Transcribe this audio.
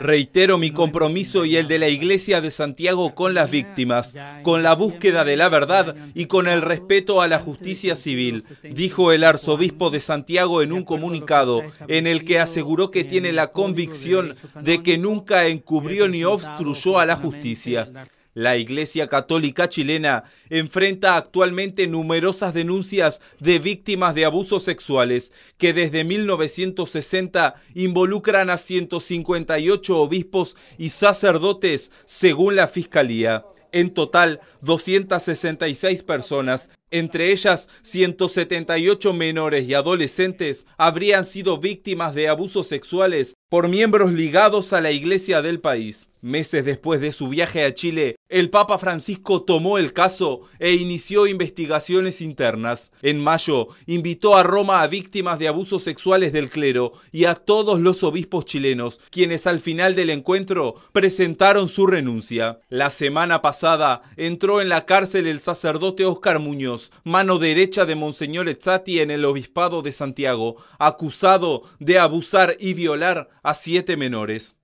Reitero mi compromiso y el de la Iglesia de Santiago con las víctimas, con la búsqueda de la verdad y con el respeto a la justicia civil, dijo el arzobispo de Santiago en un comunicado en el que aseguró que tiene la convicción de que nunca encubrió ni obstruyó a la justicia. La Iglesia Católica chilena enfrenta actualmente numerosas denuncias de víctimas de abusos sexuales que desde 1960 involucran a 158 obispos y sacerdotes, según la Fiscalía. En total, 266 personas, entre ellas 178 menores y adolescentes, habrían sido víctimas de abusos sexuales por miembros ligados a la iglesia del país. Meses después de su viaje a Chile, el Papa Francisco tomó el caso e inició investigaciones internas. En mayo, invitó a Roma a víctimas de abusos sexuales del clero y a todos los obispos chilenos, quienes al final del encuentro presentaron su renuncia. La semana pasada, entró en la cárcel el sacerdote Óscar Muñoz, mano derecha de Monseñor Ezzati en el Obispado de Santiago, acusado de abusar y violar a siete menores.